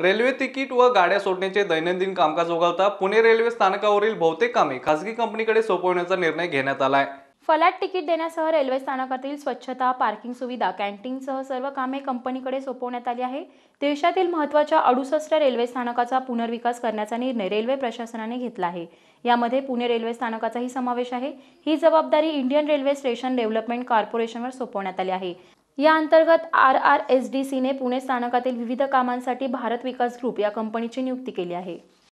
railway ticket व गाड्या सोडण्याचे दैनंदिन कामकाज वगळता पुणे रेल्वे स्थानकावरील बहुतेक कामे खासगी कंपनीकडे सोपवण्याचा निर्णय घेण्यात आलाय फलाट तिकीट देण्यासह रेल्वे स्थानकातील स्वच्छता पार्किंग सुविधा कॅन्टीनसह सर्व कामे कंपनीकडे सोपवण्यात आली आहे देशातील महत्त्वाच्या अडुसष्ट रेल्वे स्थानकाचा पुनर्विकास करण्याचा निर्णय रेल्वे प्रशासनाने घेतला आहे यामध्ये पुणे रेल्वे स्थानकाचाही समावेश आहे ही जबाबदारी इंडियन रेल्वे स्टेशन डेव्हलपमेंट कॉर्पोरेशनवर सोपवण्यात आली आहे या अंतर्गत आर आर एस डी सीने पुणे स्थानकातील विविध कामांसाठी भारत विकास ग्रुप या कंपनीची नियुक्ती केली आहे